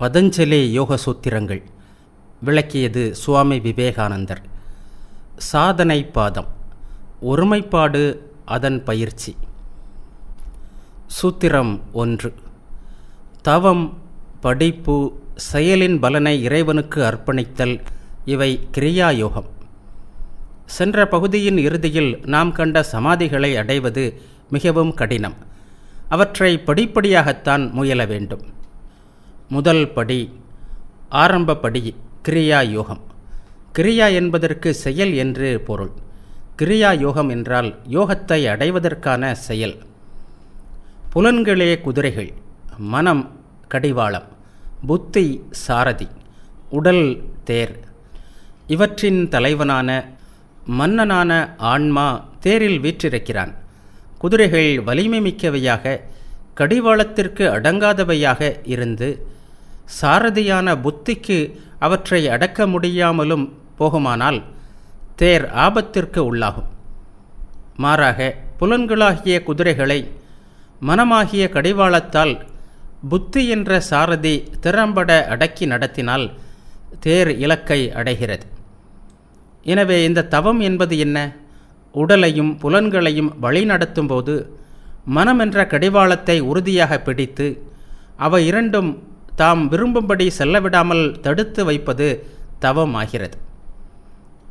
பதஞ்சலே யோக சூத்திரங்கள் விளக்கியது சுவாமி விவேகானந்தர் சாதனை பாதம் ஒருமைப்பாடு அதன் பயிற்சி சூத்திரம் ஒன்று தவம் படிப்பு செயலின் பலனை இறைவனுக்கு அர்ப்பணித்தல் இவை கிரியா யோகம் சென்ற பகுதியின் இறுதியில் நாம் கண்ட சமாதிகளை அடைவது மிகவும் கடினம் அவற்றை படிப்படியாகத்தான் முயல வேண்டும் முதல் படி ஆரம்பப்படி கிரியா யோகம் கிரியா என்பதற்கு செயல் என்று பொருள் கிரியா யோகம் என்றால் யோகத்தை அடைவதற்கான செயல் புலன்களே குதிரைகள் மனம் கடிவாளம் புத்தி சாரதி உடல் தேர் இவற்றின் தலைவனான மன்னனான ஆன்மா தேரில் வீற்றிருக்கிறான் குதிரைகள் வலிமை மிக்கவையாக கடிவாளத்திற்கு அடங்காதவையாக இருந்து சாரதியான புத்திக்கு அவற்றை அடக்க முடியாமலும் போகுமானால் தேர் ஆபத்திற்கு உள்ளாகும் மாறாக புலன்களாகிய குதிரைகளை மனமாகிய கடிவாளத்தால் புத்தி என்ற சாரதி திறம்பட அடக்கி நடத்தினால் தேர் இலக்கை அடைகிறது எனவே இந்த தவம் என்பது என்ன உடலையும் புலன்களையும் வழிநடத்தும் போது மனம் என்ற கடிவாளத்தை உறுதியாக பிடித்து அவை இரண்டும் தாம் விரும்பும்படி செல்லவிடாமல் தடுத்து வைப்பது தவம் ஆகிறது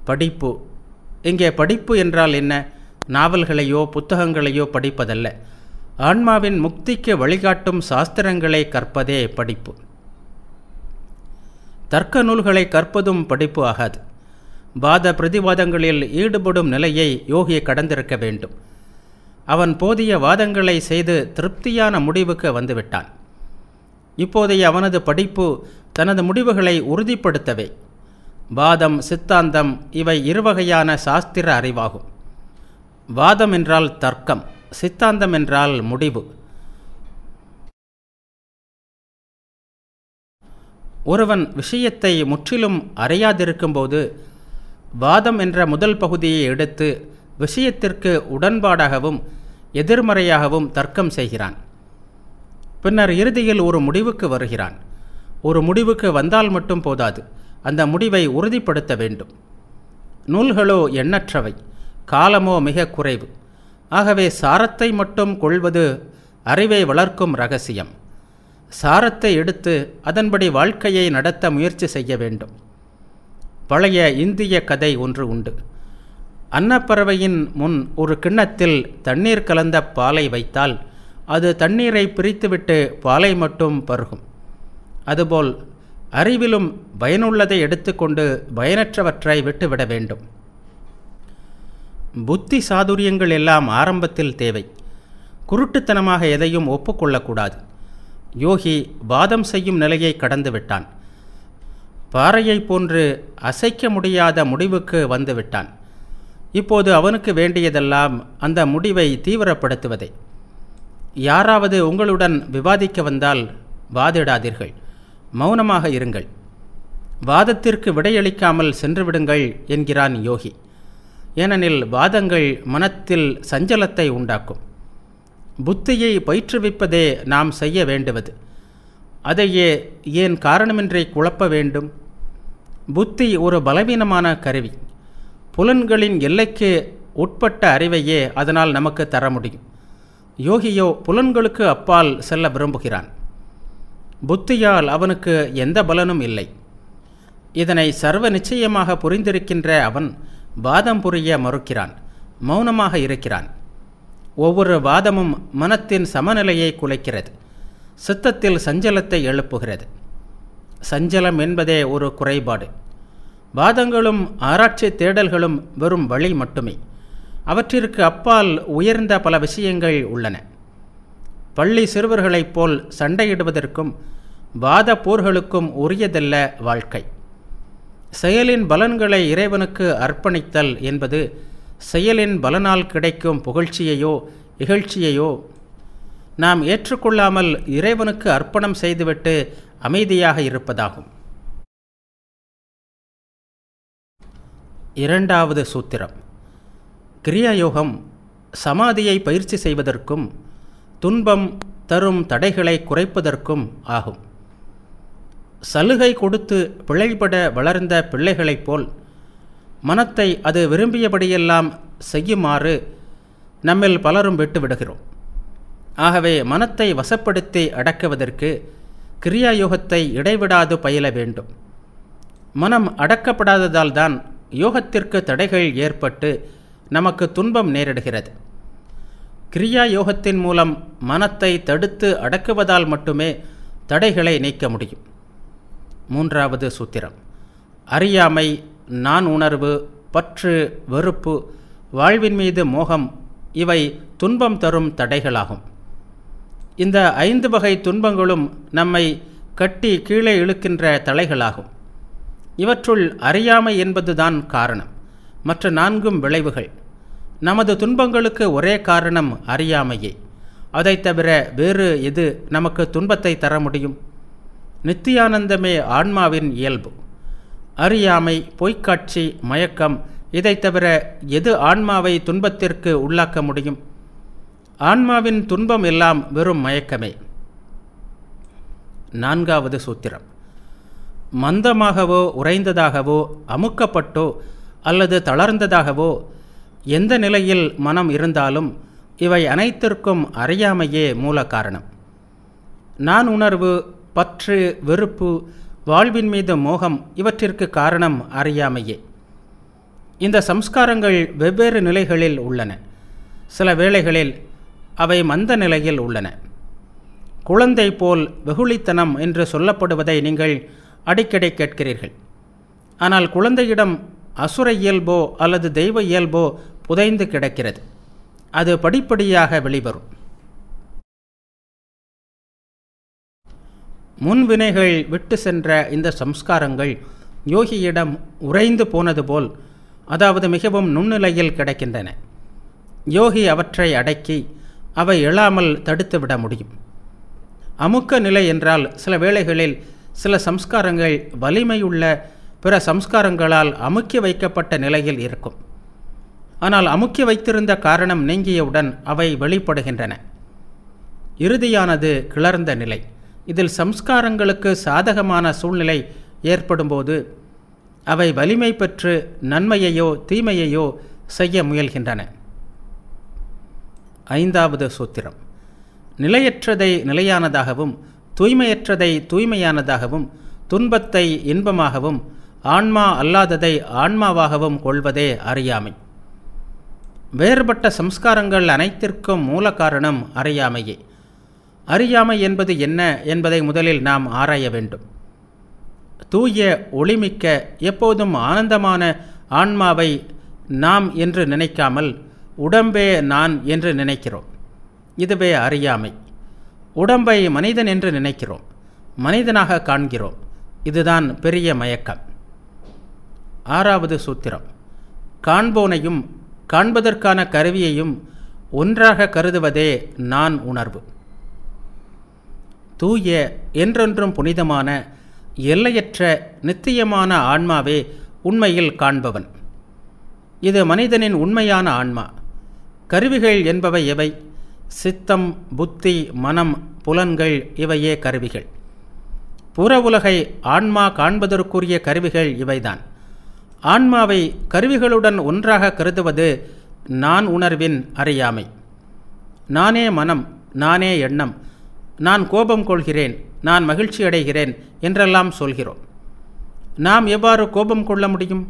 படிப்பு இங்கே படிப்பு என்றால் என்ன நாவல்களையோ புத்தகங்களையோ படிப்பதல்ல ஆன்மாவின் முக்திக்கு வழிகாட்டும் சாஸ்திரங்களை கற்பதே படிப்பு தர்க்க நூல்களை கற்பதும் படிப்பு ஆகாது வாத பிரதிவாதங்களில் ஈடுபடும் நிலையை யோகி கடந்திருக்க வேண்டும் அவன் போதிய வாதங்களை செய்து திருப்தியான முடிவுக்கு வந்துவிட்டான் இப்போதைய அவனது படிப்பு தனது முடிவுகளை உறுதிப்படுத்தவே வாதம் சித்தாந்தம் இவை இருவகையான சாஸ்திர அறிவாகும் வாதம் என்றால் தர்க்கம் சித்தாந்தம் என்றால் முடிவு ஒருவன் விஷயத்தை முற்றிலும் அறியாதிருக்கும்போது வாதம் என்ற முதல் பகுதியை எடுத்து விஷயத்திற்கு உடன்பாடாகவும் எதிர்மறையாகவும் தர்க்கம் செய்கிறான் பின்னர் இறுதியில் ஒரு முடிவுக்கு வருகிறான் ஒரு முடிவுக்கு வந்தால் மட்டும் போதாது அந்த முடிவை உறுதிப்படுத்த வேண்டும் நூல்களோ எண்ணற்றவை காலமோ மிக குறைவு ஆகவே சாரத்தை மட்டும் கொள்வது அறிவை வளர்க்கும் ரகசியம் சாரத்தை எடுத்து அதன்படி வாழ்க்கையை நடத்த முயற்சி செய்ய வேண்டும் பழைய இந்திய கதை ஒன்று உண்டு அன்னப்பறவையின் முன் ஒரு கிண்ணத்தில் தண்ணீர் கலந்த பாலை வைத்தால் அது தண்ணீரை பிரித்துவிட்டு பாலை மட்டும் பருகும் அதுபோல் அறிவிலும் பயனுள்ளதை எடுத்துக்கொண்டு பயனற்றவற்றை விட்டுவிட வேண்டும் புத்தி சாதுரியங்கள் எல்லாம் ஆரம்பத்தில் தேவை குருட்டுத்தனமாக எதையும் ஒப்புக்கொள்ளக்கூடாது யோகி வாதம் செய்யும் நிலையை கடந்துவிட்டான் பாறையை போன்று அசைக்க முடியாத முடிவுக்கு வந்துவிட்டான் இப்போது அவனுக்கு வேண்டியதெல்லாம் அந்த முடிவை தீவிரப்படுத்துவதே யாராவது உங்களுடன் விவாதிக்க வந்தால் வாதிடாதீர்கள் மௌனமாக இருங்கள் வாதத்திற்கு விடையளிக்காமல் சென்றுவிடுங்கள் என்கிறான் யோகி ஏனெனில் வாதங்கள் மனத்தில் சஞ்சலத்தை உண்டாக்கும் புத்தியை பயிற்றுவிப்பதே நாம் செய்ய வேண்டுவது அதையே ஏன் காரணமின்றி குழப்ப வேண்டும் புத்தி ஒரு பலவீனமான கருவி புலன்களின் எல்லைக்கு உட்பட்ட அறிவையே அதனால் நமக்கு தர முடியும் யோகியோ புலன்களுக்கு அப்பால் செல்ல விரும்புகிறான் புத்தியால் அவனுக்கு எந்த பலனும் இல்லை இதனை சர்வ நிச்சயமாக புரிந்திருக்கின்ற அவன் வாதம் புரிய மறுக்கிறான் மௌனமாக இருக்கிறான் ஒவ்வொரு வாதமும் மனத்தின் சமநிலையை குலைக்கிறது சித்தத்தில் சஞ்சலத்தை எழுப்புகிறது சஞ்சலம் என்பதே ஒரு குறைபாடு வாதங்களும் ஆராய்ச்சி தேடல்களும் வெறும் வழி மட்டுமே அவற்றிற்கு அப்பால் உயர்ந்த பல விஷயங்கள் உள்ளன பள்ளி சிறுவர்களைப் போல் சண்டையிடுவதற்கும் வாத போர்களுக்கும் உரியதல்ல வாழ்க்கை செயலின் பலன்களை இறைவனுக்கு அர்ப்பணித்தல் என்பது செயலின் பலனால் கிடைக்கும் புகழ்ச்சியையோ இகழ்ச்சியையோ நாம் ஏற்றுக்கொள்ளாமல் இறைவனுக்கு அர்ப்பணம் செய்துவிட்டு அமைதியாக இருப்பதாகும் இரண்டாவது சூத்திரம் கிரியாயோகம் சமாதியை பயிற்சி செய்வதற்கும் துன்பம் தரும் தடைகளை குறைப்பதற்கும் ஆகும் சலுகை கொடுத்து பிழைபட வளர்ந்த பிள்ளைகளைப் போல் மனத்தை அது விரும்பியபடியெல்லாம் செய்யுமாறு நம்மில் பலரும் விட்டுவிடுகிறோம் ஆகவே மனத்தை வசப்படுத்தி அடக்குவதற்கு கிரியாயோகத்தை இடைவிடாது பயில வேண்டும் மனம் அடக்கப்படாததால்தான் யோகத்திற்கு தடைகள் ஏற்பட்டு நமக்கு துன்பம் நேரிடுகிறது கிரியா யோகத்தின் மூலம் மனத்தை தடுத்து அடக்குவதால் மட்டுமே தடைகளை நீக்க முடியும் மூன்றாவது சூத்திரம் அறியாமை நான் உணர்வு பற்று வெறுப்பு வாழ்வின் மீது மோகம் இவை துன்பம் தரும் தடைகளாகும் இந்த ஐந்து வகை துன்பங்களும் நம்மை கட்டி கீழே இழுக்கின்ற தலைகளாகும் இவற்றுள் அறியாமை என்பதுதான் காரணம் மற்ற நான்கும் விளைவுகள் நமது துன்பங்களுக்கு ஒரே காரணம் அறியாமையே அதை தவிர வேறு எது நமக்கு துன்பத்தை தர முடியும் நித்தியானந்தமே ஆன்மாவின் இயல்பு அறியாமை பொய்க்காட்சி மயக்கம் இதை தவிர எது ஆன்மாவை துன்பத்திற்கு உள்ளாக்க முடியும் ஆன்மாவின் துன்பம் எல்லாம் வெறும் மயக்கமே நான்காவது சூத்திரம் மந்தமாகவோ உறைந்ததாகவோ அமுக்கப்பட்டோ அல்லது தளர்ந்ததாகவோ எந்த நிலையில் மனம் இருந்தாலும் இவை அனைத்திற்கும் அறியாமையே மூல காரணம் நான் உணர்வு பற்று வெறுப்பு வாழ்வின் மீது மோகம் இவற்றிற்கு காரணம் அறியாமையே இந்த சம்ஸ்காரங்கள் வெவ்வேறு நிலைகளில் உள்ளன சில வேளைகளில் அவை மந்த நிலையில் உள்ளன குழந்தை போல் வெகுளித்தனம் என்று சொல்லப்படுவதை நீங்கள் அடிக்கடி கேட்கிறீர்கள் ஆனால் குழந்தையிடம் அசுர இயல்போ அல்லது தெய்வ இயல்போ புதைந்து கிடக்கிறது அது படிப்படியாக வெளிவரும் முன்வினைகள் விட்டு சென்ற இந்த சம்ஸ்காரங்கள் யோகியிடம் உறைந்து போனது போல் அதாவது மிகவும் நுண்ணிலையில் கிடைக்கின்றன யோகி அவற்றை அடக்கி அவை எழாமல் தடுத்துவிட முடியும் அமுக்க நிலை என்றால் சில வேளைகளில் சில சம்ஸ்காரங்கள் வலிமையுள்ள பிற சம்ஸ்காரங்களால் அமுக்கி வைக்கப்பட்ட நிலையில் இருக்கும் ஆனால் அமுக்கி வைத்திருந்த காரணம் நீங்கியவுடன் அவை வெளிப்படுகின்றன இறுதியானது கிளர்ந்த நிலை இதில் சம்ஸ்காரங்களுக்கு சாதகமான சூழ்நிலை ஏற்படும்போது அவை வலிமை பெற்று நன்மையையோ தீமையையோ செய்ய முயல்கின்றன ஐந்தாவது சூத்திரம் நிலையற்றதை நிலையானதாகவும் தூய்மையற்றதை தூய்மையானதாகவும் துன்பத்தை இன்பமாகவும் ஆன்மா அல்லாததை ஆன்மாவாகவும் கொள்வதே அறியாமை வேறுபட்ட சம்ஸ்காரங்கள் அனைத்திற்கும் மூல காரணம் அறியாமையே அறியாமை என்பது என்ன என்பதை முதலில் நாம் ஆராய வேண்டும் தூய ஒளிமிக்க எப்போதும் ஆனந்தமான ஆன்மாவை நாம் என்று நினைக்காமல் உடம்பே நான் என்று நினைக்கிறோம் இதுவே அறியாமை உடம்பை மனிதன் என்று நினைக்கிறோம் மனிதனாக காண்கிறோம் இதுதான் பெரிய மயக்கம் ஆறாவது சூத்திரம் காண்போனையும் காண்பதற்கான கருவியையும் ஒன்றாக கருதுவதே நான் உணர்வு தூய என்றென்றும் புனிதமான எல்லையற்ற நித்தியமான ஆன்மாவே உண்மையில் காண்பவன் இது மனிதனின் உண்மையான ஆன்மா கருவிகள் என்பவை எவை சித்தம் புத்தி மனம் புலன்கள் இவையே கருவிகள் புற உலகை ஆன்மா காண்பதற்குரிய கருவிகள் இவைதான் ஆன்மாவை கருவிகளுடன் ஒன்றாக கருதுவது நான் உணர்வின் அறியாமை நானே மனம் நானே எண்ணம் நான் கோபம் கொள்கிறேன் நான் மகிழ்ச்சி அடைகிறேன் என்றெல்லாம் சொல்கிறோம் நாம் எவ்வாறு கோபம் கொள்ள முடியும்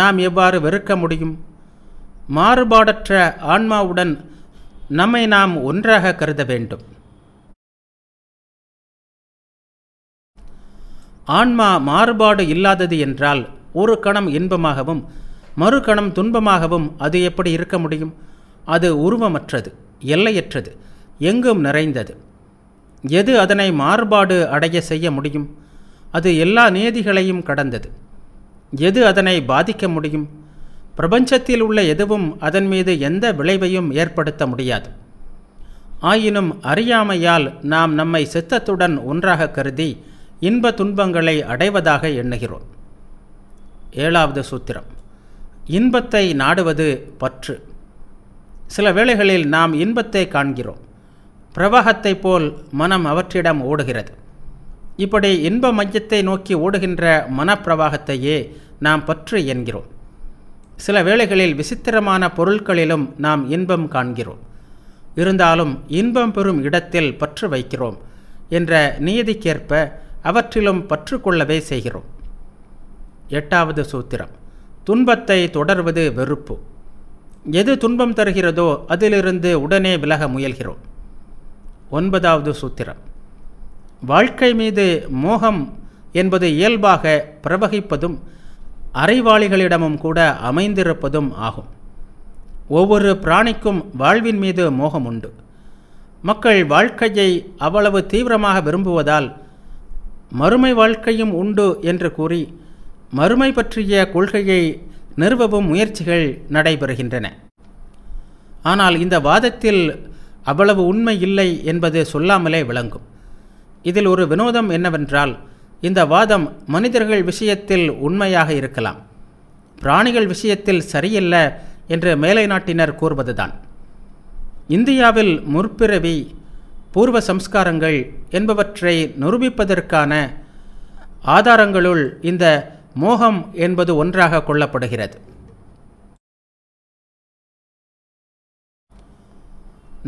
நாம் எவ்வாறு வெறுக்க முடியும் மாறுபாடற்ற ஆன்மாவுடன் நம்மை நாம் ஒன்றாக கருத வேண்டும் ஆன்மா மாறுபாடு இல்லாதது என்றால் ஒரு கணம் இன்பமாகவும் மறு கணம் துன்பமாகவும் அது எப்படி இருக்க முடியும் அது உருவமற்றது எல்லையற்றது எங்கும் நிறைந்தது எது அதனை மாறுபாடு அடைய செய்ய முடியும் அது எல்லா நியதிகளையும் கடந்தது எது அதனை பாதிக்க முடியும் பிரபஞ்சத்தில் உள்ள எதுவும் அதன் மீது எந்த விளைவையும் ஏற்படுத்த முடியாது ஆயினும் அறியாமையால் நாம் நம்மை சித்தத்துடன் ஒன்றாக கருதி இன்ப துன்பங்களை அடைவதாக எண்ணுகிறோம் ஏழாவது சூத்திரம் இன்பத்தை நாடுவது பற்று சில வேளைகளில் நாம் இன்பத்தை காண்கிறோம் பிரவாகத்தை போல் மனம் அவற்றிடம் ஓடுகிறது இப்படி இன்ப மையத்தை நோக்கி ஓடுகின்ற மனப்பிரவாகத்தையே நாம் பற்று என்கிறோம் சில வேளைகளில் விசித்திரமான பொருட்களிலும் நாம் இன்பம் காண்கிறோம் இருந்தாலும் இன்பம் பெறும் இடத்தில் பற்று வைக்கிறோம் என்ற நியதிக்கேற்ப அவற்றிலும் பற்றுக்கொள்ளவே செய்கிறோம் எட்டாவது சூத்திரம் துன்பத்தை தொடர்வது வெறுப்பு எது துன்பம் தருகிறதோ அதிலிருந்து உடனே விலக முயல்கிறோம் ஒன்பதாவது சூத்திரம் வாழ்க்கை மீது மோகம் என்பது இயல்பாக பிரவகிப்பதும் அறைவாளிகளிடமும் கூட அமைந்திருப்பதும் ஆகும் ஒவ்வொரு பிராணிக்கும் வாழ்வின் மீது மோகம் உண்டு மக்கள் வாழ்க்கையை அவ்வளவு தீவிரமாக விரும்புவதால் மறுமை வாழ்க்கையும் உண்டு என்று கூறி மறுமை பற்றிய கொள்கையை நிறுவவும் முயற்சிகள் நடைபெறுகின்றன ஆனால் இந்த வாதத்தில் அவ்வளவு உண்மை இல்லை என்பது சொல்லாமலே விளங்கும் இதில் ஒரு வினோதம் என்னவென்றால் இந்த வாதம் மனிதர்கள் விஷயத்தில் உண்மையாக இருக்கலாம் பிராணிகள் விஷயத்தில் சரியல்ல என்று மேலை நாட்டினர் கூறுவதுதான் இந்தியாவில் முற்பிறவி பூர்வ சம்ஸ்காரங்கள் என்பவற்றை நிரூபிப்பதற்கான ஆதாரங்களுள் இந்த மோகம் என்பது ஒன்றாக கொள்ளப்படுகிறது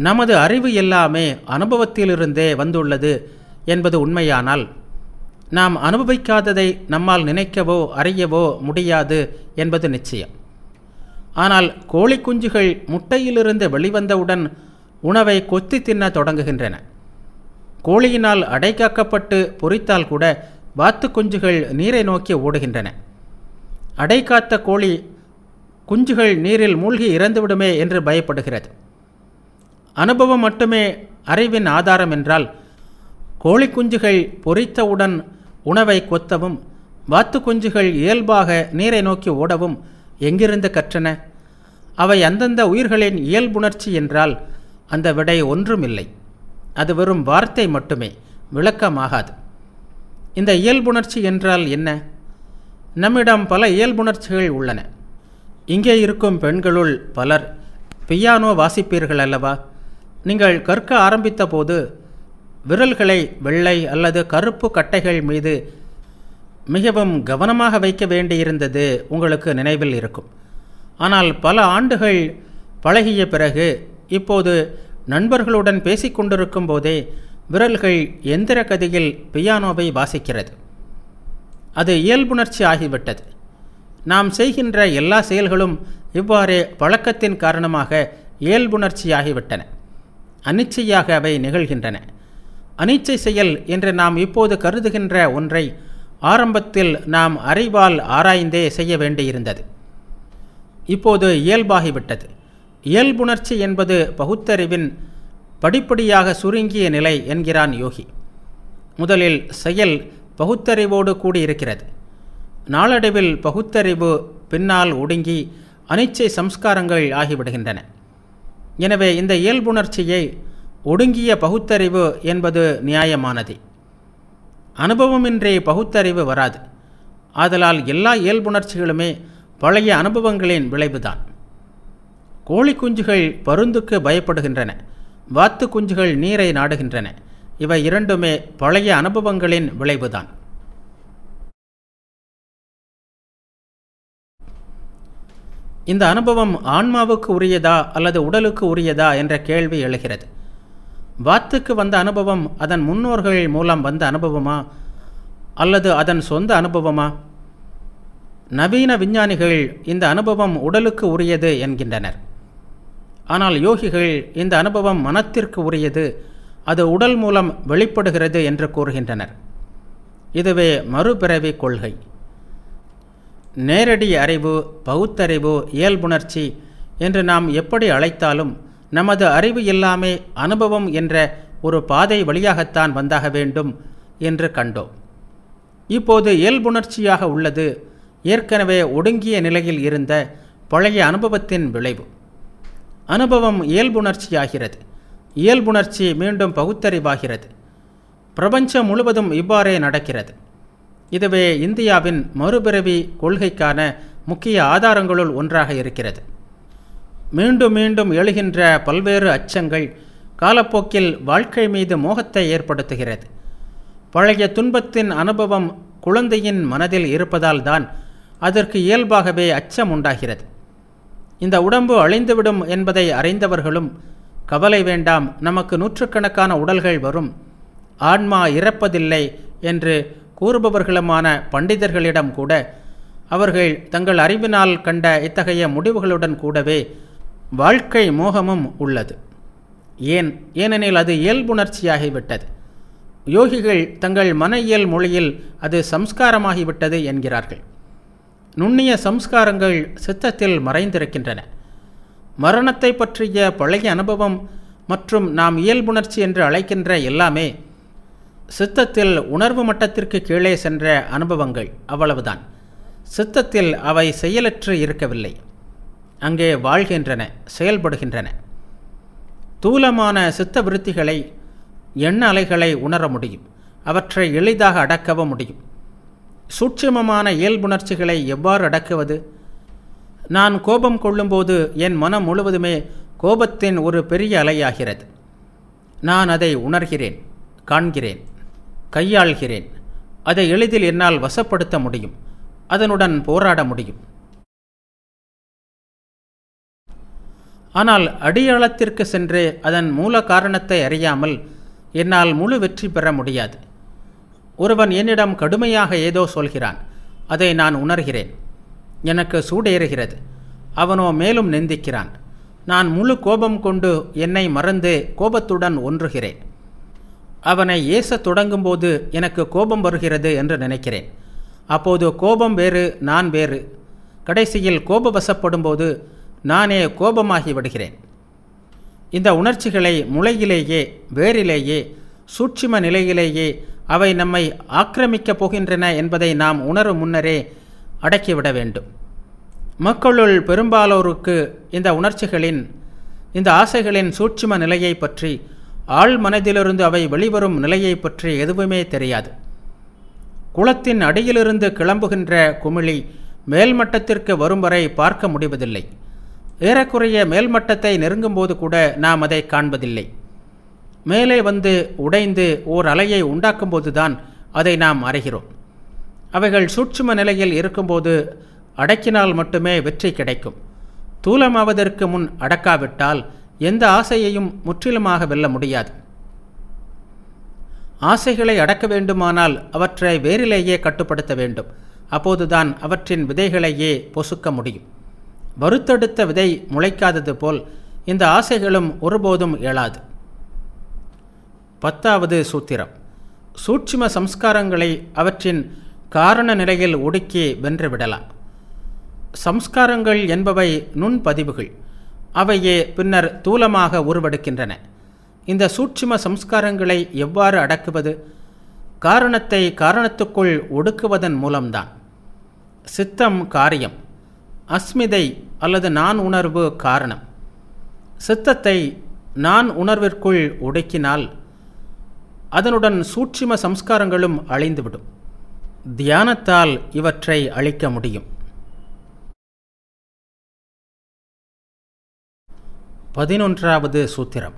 நமது அறிவு எல்லாமே அனுபவத்திலிருந்தே வந்துள்ளது என்பது உண்மையானால் நாம் அனுபவிக்காததை நம்மால் நினைக்கவோ அறியவோ முடியாது என்பது நிச்சயம் ஆனால் கோழி குஞ்சுகள் முட்டையிலிருந்து வெளிவந்தவுடன் உணவை கொத்தி தின்ன தொடங்குகின்றன கோழியினால் அடைக்காக்கப்பட்டு பொறித்தால் கூட வாத்து குஞ்சுகள் நீரை நோக்கி ஓடுகின்றன அடை காத்த கோழி குஞ்சுகள் நீரில் மூழ்கி இறந்துவிடுமே என்று பயப்படுகிறது அனுபவம் மட்டுமே அறிவின் ஆதாரம் என்றால் கோழி குஞ்சுகள் பொறித்தவுடன் உணவை கொத்தவும் வாத்து குஞ்சுகள் இயல்பாக நீரை நோக்கி ஓடவும் எங்கிருந்து கற்றன அவை அந்தந்த உயிர்களின் இயல்புணர்ச்சி என்றால் அந்த விடை ஒன்றுமில்லை அது வெறும் வார்த்தை மட்டுமே விளக்கமாகாது இந்த இயல்புணர்ச்சி என்றால் என்ன நம்மிடம் பல இயல்புணர்ச்சிகள் உள்ளன இங்கே இருக்கும் பெண்களுள் பலர் பியானோ வாசிப்பீர்கள் அல்லவா நீங்கள் கற்க ஆரம்பித்த போது விரல்களை வெள்ளை அல்லது கருப்பு கட்டைகள் மீது மிகவும் கவனமாக வைக்க வேண்டியிருந்தது உங்களுக்கு நினைவில் இருக்கும் ஆனால் பல ஆண்டுகள் பழகிய பிறகு இப்போது நண்பர்களுடன் பேசிக்கொண்டிருக்கும் போதே விரல்கள் எந்திர கதியில் பியானோவை வாசிக்கிறது அது இயல்புணர்ச்சி ஆகிவிட்டது நாம் செய்கின்ற எல்லா செயல்களும் இவ்வாறு பழக்கத்தின் காரணமாக இயல்புணர்ச்சியாகிவிட்டன அனிச்சையாக அவை நிகழ்கின்றன அனிச்சை செயல் என்று நாம் இப்போது கருதுகின்ற ஒன்றை ஆரம்பத்தில் நாம் அறிவால் ஆராய்ந்தே செய்ய வேண்டியிருந்தது இப்போது இயல்பாகிவிட்டது இயல்புணர்ச்சி என்பது பகுத்தறிவின் படிப்படியாக சுருங்கிய நிலை என்கிறான் யோகி முதலில் செயல் பகுத்தறிவோடு கூடியிருக்கிறது நாளடைவில் பகுத்தறிவு பின்னால் ஒடுங்கி அனிச்சை சம்ஸ்காரங்கள் ஆகிவிடுகின்றன எனவே இந்த இயல்புணர்ச்சியை ஒடுங்கிய பகுத்தறிவு என்பது நியாயமானது அனுபவமின்றி பகுத்தறிவு வராது ஆதலால் எல்லா இயல்புணர்ச்சிகளுமே பழைய அனுபவங்களின் விளைவுதான் கோழி குஞ்சுகள் பருந்துக்கு பயப்படுகின்றன வாத்து குஞ்சுகள் நீரை நாடுகின்றன இவை இரண்டுமே பழைய அனுபவங்களின் விளைவுதான் இந்த அனுபவம் ஆன்மாவுக்கு உரியதா அல்லது உடலுக்கு உரியதா என்ற கேள்வி எழுகிறது வாத்துக்கு வந்த அனுபவம் அதன் முன்னோர்கள் மூலம் வந்த அனுபவமா அல்லது அதன் சொந்த அனுபவமா நவீன விஞ்ஞானிகள் இந்த அனுபவம் உடலுக்கு உரியது என்கின்றனர் ஆனால் யோகிகள் இந்த அனுபவம் மனத்திற்கு உரியது அது உடல் மூலம் வெளிப்படுகிறது என்று கூறுகின்றனர் இதுவே மறுபிறவி கொள்கை நேரடி அறிவு பகுத்தறிவு இயல்புணர்ச்சி என்று நாம் எப்படி அழைத்தாலும் நமது அறிவு எல்லாமே அனுபவம் என்ற ஒரு பாதை வழியாகத்தான் வந்தாக வேண்டும் என்று கண்டோம் இப்போது இயல்புணர்ச்சியாக உள்ளது ஏற்கனவே ஒடுங்கிய நிலையில் இருந்த பழைய அனுபவத்தின் விளைவு அனுபவம் இயல்புணர்ச்சியாகிறது இயல்புணர்ச்சி மீண்டும் பகுத்தறிவாகிறது பிரபஞ்சம் முழுவதும் இவ்வாறே நடக்கிறது இதுவே இந்தியாவின் மறுபிறவி கொள்கைக்கான முக்கிய ஆதாரங்களுள் ஒன்றாக இருக்கிறது மீண்டும் மீண்டும் எழுகின்ற பல்வேறு அச்சங்கள் காலப்போக்கில் வாழ்க்கை மீது மோகத்தை ஏற்படுத்துகிறது பழைய துன்பத்தின் அனுபவம் குழந்தையின் மனதில் இருப்பதால் தான் அதற்கு இயல்பாகவே அச்சம் உண்டாகிறது இந்த உடம்பு அழிந்துவிடும் என்பதை அறிந்தவர்களும் கவலை வேண்டாம் நமக்கு நூற்றுக்கணக்கான உடல்கள் வரும் ஆன்மா இறப்பதில்லை என்று கூறுபவர்களுமான பண்டிதர்களிடம் கூட அவர்கள் தங்கள் அறிவினால் கண்ட இத்தகைய முடிவுகளுடன் கூடவே வாழ்க்கை மோகமும் உள்ளது ஏன் ஏனெனில் அது இயல்புணர்ச்சியாகிவிட்டது யோகிகள் தங்கள் மன இயல் மொழியில் அது சம்ஸ்காரமாகிவிட்டது என்கிறார்கள் நுண்ணிய சம்ஸ்காரங்கள் சித்தத்தில் மறைந்திருக்கின்றன மரணத்தை பற்றிய பழைய அனுபவம் மற்றும் நாம் இயல்புணர்ச்சி என்று அழைக்கின்ற எல்லாமே சித்தத்தில் உணர்வு மட்டத்திற்கு கீழே சென்ற அனுபவங்கள் அவ்வளவுதான் சித்தத்தில் அவை செயலற்று இருக்கவில்லை அங்கே வாழ்கின்றன செயல்படுகின்றன தூலமான சித்த விருத்திகளை எண்ண அலைகளை உணர முடியும் அவற்றை எளிதாக அடக்கவும் முடியும் சூட்சமமான இயல்புணர்ச்சிகளை எவ்வாறு அடக்குவது நான் கோபம் கொள்ளும்போது என் மனம் முழுவதுமே கோபத்தின் ஒரு பெரிய அலையாகிறது நான் அதை உணர்கிறேன் காண்கிறேன் கையாள்கிறேன் அதை எளிதில் என்னால் வசப்படுத்த முடியும் அதனுடன் போராட முடியும் ஆனால் அடியாளத்திற்கு சென்று அதன் மூல காரணத்தை அறியாமல் என்னால் முழு வெற்றி பெற முடியாது ஒருவன் என்னிடம் கடுமையாக ஏதோ சொல்கிறான் அதை நான் உணர்கிறேன் எனக்கு சூடேறுகிறது அவனோ மேலும் நிந்திக்கிறான் நான் முழு கோபம் கொண்டு என்னை மறந்து கோபத்துடன் ஒன்றுகிறேன் அவனை ஏச தொடங்கும்போது எனக்கு கோபம் வருகிறது என்று நினைக்கிறேன் அப்போது கோபம் வேறு நான் வேறு கடைசியில் கோபவசப்படும்போது நானே கோபமாகி விடுகிறேன் இந்த உணர்ச்சிகளை முளையிலேயே வேரிலேயே சூட்சிம நிலையிலேயே அவை நம்மை ஆக்கிரமிக்கப் போகின்றன என்பதை நாம் உணரும் முன்னரே அடக்கிவிட வேண்டும் மக்களுள் பெரும்பாலோருக்கு இந்த உணர்ச்சிகளின் இந்த ஆசைகளின் சூட்சும நிலையை பற்றி ஆள் மனதிலிருந்து அவை வெளிவரும் நிலையை பற்றி எதுவுமே தெரியாது குளத்தின் அடியிலிருந்து கிளம்புகின்ற குமிழி மேல்மட்டத்திற்கு வரும் வரை பார்க்க முடிவதில்லை ஏறக்குறைய மேல்மட்டத்தை நெருங்கும்போது கூட நாம் அதை காண்பதில்லை மேலே வந்து உடைந்து ஓர் அலையை உண்டாக்கும்போதுதான் அதை நாம் அறிகிறோம் அவைகள் சூட்சும நிலையில் இருக்கும்போது அடக்கினால் மட்டுமே வெற்றி கிடைக்கும் தூலமாவதற்கு முன் அடக்காவிட்டால் எந்த ஆசையையும் முற்றிலுமாக வெல்ல முடியாது ஆசைகளை அடக்க வேண்டுமானால் அவற்றை வேரிலேயே கட்டுப்படுத்த வேண்டும் அப்போதுதான் அவற்றின் விதைகளையே பொசுக்க முடியும் வருத்தெடுத்த விதை முளைக்காதது போல் இந்த ஆசைகளும் ஒருபோதும் இயலாது பத்தாவது சூத்திரம் சூட்சிம சம்ஸ்காரங்களை அவற்றின் காரண நிலையில் ஒடுக்கி வென்றுவிடலாம் சம்ஸ்காரங்கள் என்பவை நுண்பதிவுகள் அவையே பின்னர் தூலமாக உருவெடுக்கின்றன இந்த சூட்சிம சம்ஸ்காரங்களை எவ்வாறு அடக்குவது காரணத்தை காரணத்துக்குள் ஒடுக்குவதன் மூலம்தான் சித்தம் காரியம் அஸ்மிதை அல்லது நான் உணர்வு காரணம் சித்தத்தை நான் உணர்விற்குள் ஒடுக்கினால் அதனுடன் சூட்சிம சம்ஸ்காரங்களும் அழிந்துவிடும் தியானத்தால் இவற்றை அழிக்க முடியும் பதினொன்றாவது சூத்திரம்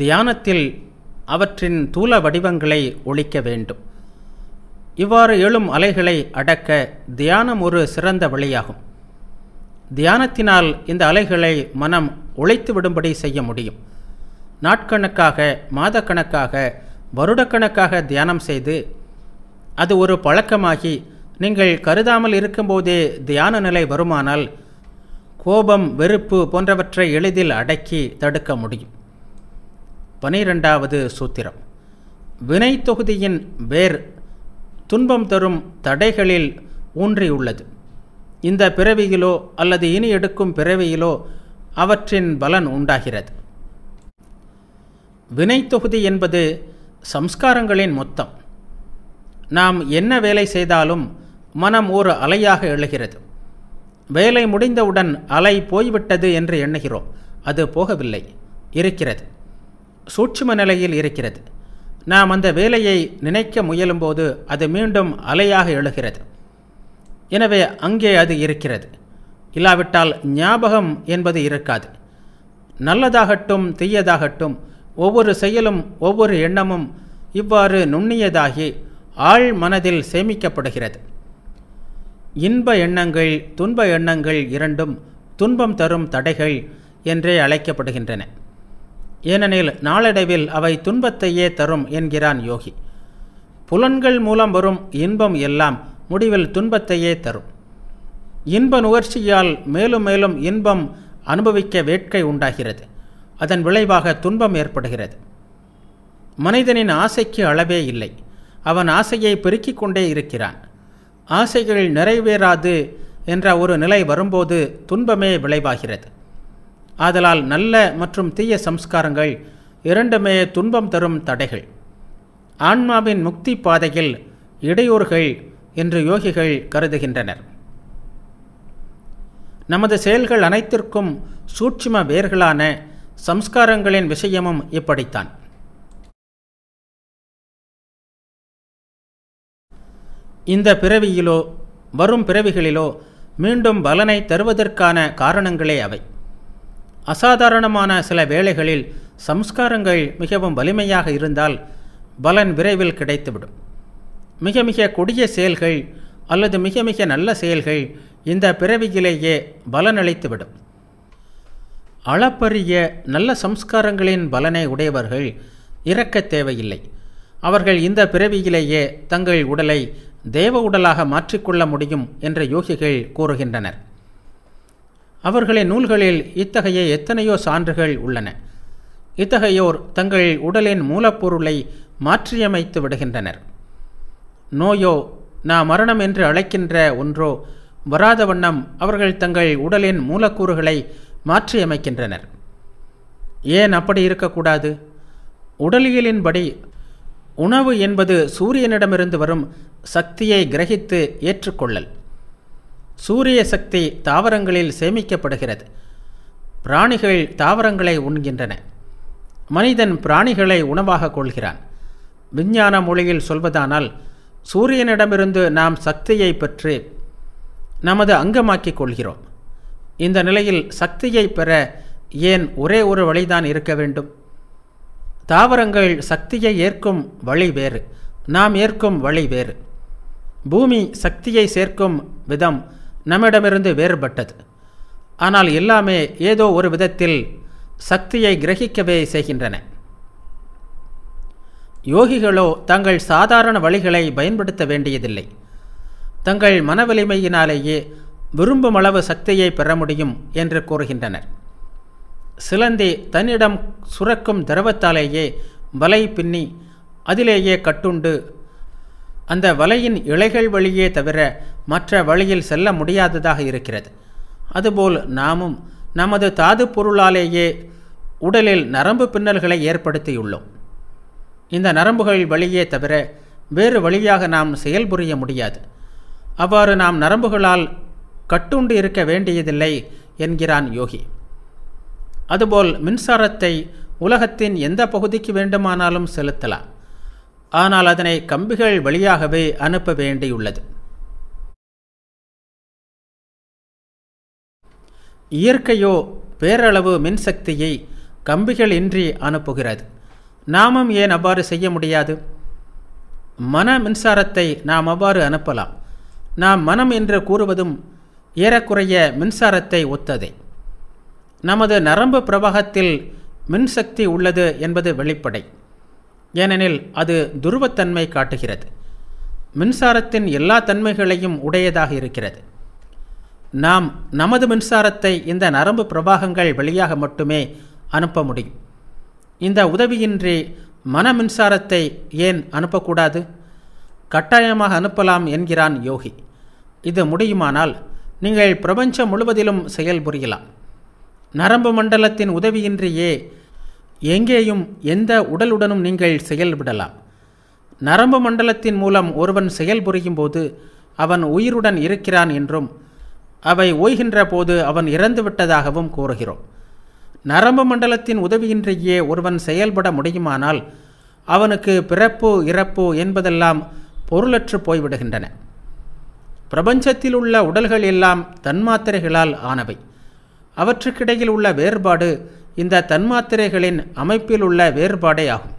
தியானத்தில் அவற்றின் தூல வடிவங்களை ஒழிக்க வேண்டும் இவ்வாறு எழும் அலைகளை அடக்க தியானம் ஒரு சிறந்த வழியாகும் தியானத்தினால் இந்த அலைகளை மனம் ஒழித்து விடும்படி செய்ய முடியும் நாட்கணக்காக மாதக்கணக்காக வருடக்கணக்காக தியானம் செய்து அது ஒரு பழக்கமாகி நீங்கள் கருதாமல் இருக்கும்போதே தியான நிலை வருமானால் கோபம் வெறுப்பு போன்றவற்றை எளிதில் அடக்கி தடுக்க முடியும் பனிரெண்டாவது சூத்திரம் வினை தொகுதியின் வேர் துன்பம் தரும் தடைகளில் ஊன்றியுள்ளது இந்த பிறவியிலோ அல்லது இனி எடுக்கும் பிறவியிலோ அவற்றின் பலன் உண்டாகிறது வினை தொகுதி என்பது சம்ஸ்காரங்களின் மொத்தம் நாம் என்ன வேலை செய்தாலும் மனம் ஒரு அலையாக எழுகிறது வேலை முடிந்தவுடன் அலை போய்விட்டது என்று எண்ணுகிறோம் அது போகவில்லை இருக்கிறது சூட்சும நிலையில் இருக்கிறது நாம் அந்த வேலையை நினைக்க முயலும்போது அது மீண்டும் அலையாக எழுகிறது எனவே அங்கே அது இருக்கிறது இல்லாவிட்டால் ஞாபகம் என்பது இருக்காது நல்லதாகட்டும் தீயதாகட்டும் ஒவ்வொரு செயலும் ஒவ்வொரு எண்ணமும் இவ்வாறு நுண்ணியதாகி ஆழ் மனதில் சேமிக்கப்படுகிறது இன்ப எண்ணங்கள் துன்ப எண்ணங்கள் இரண்டும் துன்பம் தரும் தடைகள் என்றே அழைக்கப்படுகின்றன ஏனெனில் நாளடைவில் அவை துன்பத்தையே தரும் என்கிறான் யோகி புலன்கள் மூலம் வரும் இன்பம் எல்லாம் முடிவில் துன்பத்தையே தரும் இன்ப நுகர்ச்சியால் மேலும் மேலும் இன்பம் அனுபவிக்க வேட்கை உண்டாகிறது அதன் விளைவாக துன்பம் ஏற்படுகிறது மனிதனின் ஆசைக்கு அளவே இல்லை அவன் ஆசையை பெருக்கிக் கொண்டே இருக்கிறான் ஆசைகள் நிறைவேறாது என்ற ஒரு நிலை வரும்போது துன்பமே விளைவாகிறது ஆதலால் நல்ல மற்றும் தீய சம்ஸ்காரங்கள் இரண்டுமே துன்பம் தரும் தடைகள் ஆன்மாவின் முக்தி பாதையில் இடையூறுகள் என்று யோகிகள் கருதுகின்றனர் நமது செயல்கள் அனைத்திற்கும் சூட்சும வேர்களான சம்ஸ்காரங்களின் விஷயமும் இப்படித்தான் இந்த பிறவியிலோ வரும் பிறவிகளிலோ மீண்டும் பலனை தருவதற்கான காரணங்களே அவை அசாதாரணமான சில வேளைகளில் சம்ஸ்காரங்கள் மிகவும் வலிமையாக இருந்தால் பலன் விரைவில் கிடைத்துவிடும் மிக மிக கொடிய செயல்கள் அல்லது மிக மிக நல்ல செயல்கள் இந்த பிறவியிலேயே பலனளித்துவிடும் அளப்பரிய நல்ல சம்ஸ்காரங்களின் பலனை உடையவர்கள் இறக்க தேவையில்லை அவர்கள் இந்த பிறவியிலேயே தங்கள் உடலை தேவ உடலாக மாற்றிக்கொள்ள முடியும் என்ற யோகிகள் கூறுகின்றனர் அவர்களின் நூல்களில் இத்தகைய எத்தனையோ சான்றுகள் உள்ளன இத்தகையோர் தங்கள் உடலின் மூலப்பொருளை மாற்றியமைத்து விடுகின்றனர் நோயோ நான் மரணம் என்று அழைக்கின்ற ஒன்றோ வராத வண்ணம் அவர்கள் தங்கள் உடலின் மூலக்கூறுகளை மாற்றியமைக்கின்றனர் ஏன் அப்படி இருக்கக்கூடாது உடலியலின்படி உணவு என்பது சூரியனிடமிருந்து வரும் சக்தியை கிரகித்து ஏற்றுக்கொள்ளல் சூரிய சக்தி தாவரங்களில் சேமிக்கப்படுகிறது பிராணிகள் தாவரங்களை உண்கின்றன மனிதன் பிராணிகளை உணவாக கொள்கிறான் விஞ்ஞான மொழியில் சொல்வதானால் சூரியனிடமிருந்து நாம் சக்தியை பெற்று நமது அங்கமாக்கிக் கொள்கிறோம் இந்த நிலையில் சக்தியை பெற ஏன் ஒரே ஒரு வழிதான் இருக்க வேண்டும் தாவரங்கள் சக்தியை ஏற்கும் வழி வேறு நாம் ஏற்கும் வழி வேறு பூமி சக்தியை சேர்க்கும் விதம் நம்மிடமிருந்து வேறுபட்டது ஆனால் எல்லாமே ஏதோ ஒரு விதத்தில் சக்தியை கிரகிக்கவே செய்கின்றன யோகிகளோ தங்கள் சாதாரண வழிகளை பயன்படுத்த வேண்டியதில்லை தங்கள் மனவலிமையினாலேயே விரும்பும் அளவு சக்தியை பெற முடியும் என்று கூறுகின்றனர் சிலந்தி தன்னிடம் சுரக்கும் திரவத்தாலேயே வலை பின்னி அதிலேயே கட்டுண்டு அந்த வலையின் இலைகள் வழியே தவிர மற்ற வழியில் செல்ல முடியாததாக இருக்கிறது அதுபோல் நாமும் நமது தாது பொருளாலேயே உடலில் நரம்பு பின்னல்களை ஏற்படுத்தியுள்ளோம் இந்த நரம்புகள் வழியே தவிர வேறு வழியாக நாம் செயல்புரிய முடியாது அவ்வாறு நாம் நரம்புகளால் கட்டுண்டு இருக்க வேண்டியதில்லை என்கிறான் யோகி அதுபோல் மின்சாரத்தை உலகத்தின் எந்த பகுதிக்கு வேண்டுமானாலும் செலுத்தலாம் ஆனால் அதனை கம்பிகள் வழியாகவே அனுப்ப வேண்டியுள்ளது இயற்கையோ பேரளவு மின்சக்தியை கம்பிகள் இன்றி அனுப்புகிறது நாமும் ஏன் அவ்வாறு செய்ய முடியாது மன மின்சாரத்தை நாம் அவ்வாறு அனுப்பலாம் நாம் மனம் என்று கூறுவதும் ஏறக்குறைய மின்சாரத்தை ஒத்ததே நமது நரம்பு பிரவாகத்தில் மின்சக்தி உள்ளது என்பது வெளிப்படை ஏனெனில் அது துருவத்தன்மை காட்டுகிறது மின்சாரத்தின் எல்லா தன்மைகளையும் உடையதாக இருக்கிறது நாம் நமது மின்சாரத்தை இந்த நரம்பு பிரவாகங்கள் வழியாக மட்டுமே அனுப்ப முடியும் இந்த உதவியின்றி மன மின்சாரத்தை ஏன் அனுப்பக்கூடாது கட்டாயமாக அனுப்பலாம் என்கிறான் யோகி இது முடியுமானால் நீங்கள் பிரபஞ்சம் முழுவதிலும் செயல்புரியலாம் நரம்பு மண்டலத்தின் உதவியின்றியே எங்கேயும் எந்த உடலுடனும் நீங்கள் செயல்படலாம் நரம்பு மண்டலத்தின் மூலம் ஒருவன் செயல்புரியும் போது அவன் உயிருடன் இருக்கிறான் என்றும் அவை ஓய்கின்ற போது அவன் இறந்துவிட்டதாகவும் கூறுகிறோம் நரம்பு மண்டலத்தின் உதவியின்றியே ஒருவன் செயல்பட முடியுமானால் அவனுக்கு பிறப்பு இறப்பு என்பதெல்லாம் பொருளற்று போய்விடுகின்றன பிரபஞ்சத்தில் உள்ள உடல்கள் எல்லாம் தன்மாத்திரைகளால் ஆனவை அவற்றுக்கிடையில் உள்ள வேறுபாடு இந்த தன்மாத்திரைகளின் அமைப்பில் உள்ள வேறுபாடே ஆகும்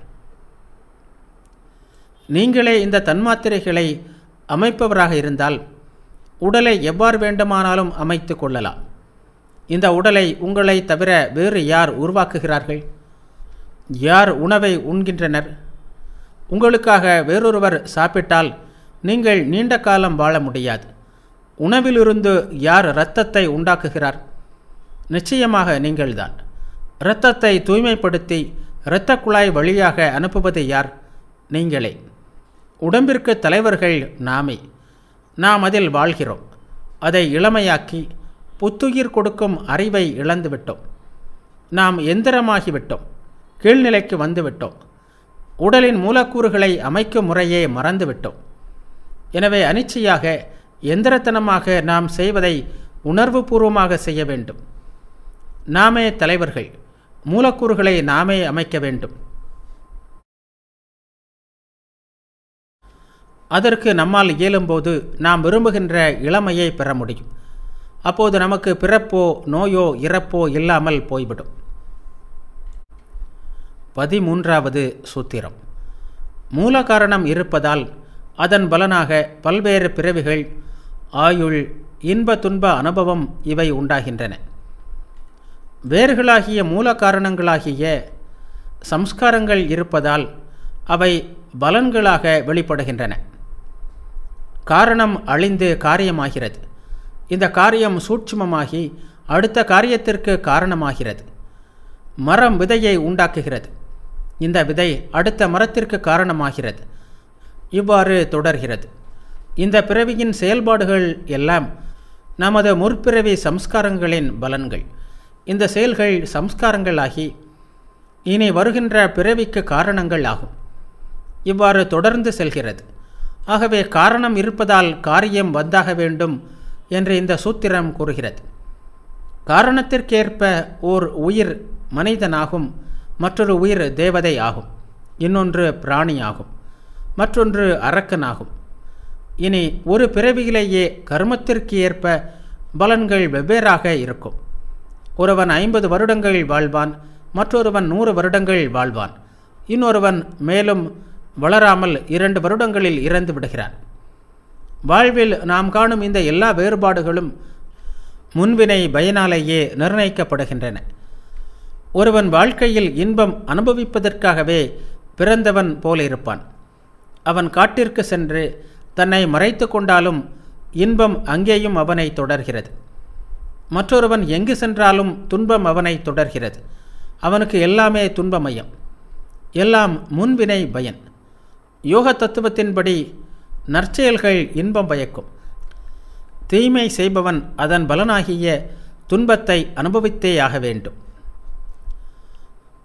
நீங்களே இந்த தன்மாத்திரைகளை அமைப்பவராக இருந்தால் உடலை எவ்வாறு வேண்டுமானாலும் அமைத்து கொள்ளலாம் இந்த உடலை உங்களை தவிர வேறு யார் உருவாக்குகிறார்கள் யார் உணவை உண்கின்றனர் உங்களுக்காக வேறொருவர் சாப்பிட்டால் நீங்கள் நீண்ட காலம் வாழ முடியாது உணவிலிருந்து யார் இரத்தத்தை உண்டாக்குகிறார் நிச்சயமாக நீங்கள்தான் இரத்தத்தை தூய்மைப்படுத்தி இரத்த குழாய் வழியாக அனுப்புவது யார் நீங்களே உடம்பிற்கு தலைவர்கள் நாமே நாம் அதில் வாழ்கிறோம் அதை இளமையாக்கி புத்துயிர் கொடுக்கும் அறிவை இழந்துவிட்டோம் நாம் எந்திரமாகிவிட்டோம் கீழ்நிலைக்கு வந்துவிட்டோம் உடலின் மூலக்கூறுகளை அமைக்கும் முறையே மறந்துவிட்டோம் எனவே அனிச்சையாக எந்திரத்தனமாக நாம் செய்வதை உணர்வுபூர்வமாக செய்ய வேண்டும் நாமே தலைவர்கள் மூலக்கூறுகளை நாமே அமைக்க வேண்டும் அதற்கு நம்மால் இயலும்போது நாம் விரும்புகின்ற இளமையை பெற முடியும் அப்போது நமக்கு பிறப்போ நோயோ இறப்போ இல்லாமல் போய்விடும் பதிமூன்றாவது சூத்திரம் மூல காரணம் இருப்பதால் அதன் பலனாக பல்வேறு பிறவிகள் ஆயுள் இன்ப துன்ப அனுபவம் இவை உண்டாகின்றன வேர்களாகிய மூல காரணங்களாகிய சம்ஸ்காரங்கள் இருப்பதால் அவை பலன்களாக வெளிப்படுகின்றன காரணம் அழிந்து காரியமாகிறது இந்த காரியம் சூட்சமமாகி அடுத்த காரியத்திற்கு காரணமாகிறது மரம் விதையை உண்டாக்குகிறது இந்த விதை அடுத்த மரத்திற்கு காரணமாகிறது இவ்வாறு தொடர்கிறது இந்த பிறவியின் செயல்பாடுகள் எல்லாம் நமது முற்பிறவி சம்ஸ்காரங்களின் பலன்கள் இந்த செயல்கள் சம்ஸ்காரங்களாகி இனி வருகின்ற பிறவிக்கு காரணங்கள் ஆகும் இவ்வாறு தொடர்ந்து செல்கிறது ஆகவே காரணம் இருப்பதால் காரியம் வந்தாக வேண்டும் என்று இந்த சூத்திரம் கூறுகிறது காரணத்திற்கேற்ப ஓர் உயிர் மனிதனாகும் மற்றொரு உயிர் தேவதை ஆகும் இன்னொன்று பிராணி ஆகும் மற்றொன்று அரக்கனாகும் இனி ஒரு பிறவியிலேயே கர்மத்திற்கு ஏற்ப பலன்கள் வெவ்வேறாக இருக்கும் ஒருவன் ஐம்பது வருடங்களில் வாழ்வான் மற்றொருவன் நூறு வருடங்களில் வாழ்வான் இன்னொருவன் மேலும் வளராமல் இரண்டு வருடங்களில் இறந்து விடுகிறான் வாழ்வில் நாம் காணும் இந்த எல்லா வேறுபாடுகளும் முன்வினை பயனாலேயே நிர்ணயிக்கப்படுகின்றன ஒருவன் வாழ்க்கையில் இன்பம் அனுபவிப்பதற்காகவே பிறந்தவன் போலிருப்பான் அவன் காட்டிற்கு சென்று தன்னை மறைத்து கொண்டாலும் இன்பம் அங்கேயும் அவனை தொடர்கிறது மற்றொருவன் எங்கு சென்றாலும் துன்பம் அவனை தொடர்கிறது அவனுக்கு எல்லாமே துன்பமயம் எல்லாம் முன்வினை பயன் யோக தத்துவத்தின்படி நற்செயல்கள் இன்பம் பயக்கும் தீமை செய்பவன் அதன் பலனாகிய துன்பத்தை அனுபவித்தேயாக வேண்டும்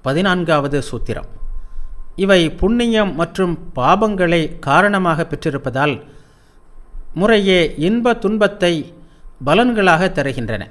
பதினான்காவது சூத்திரம் இவை புண்ணியம் மற்றும் பாபங்களை காரணமாக பெற்றிருப்பதால் முறையே இன்ப துன்பத்தை பலன்களாக தருகின்றன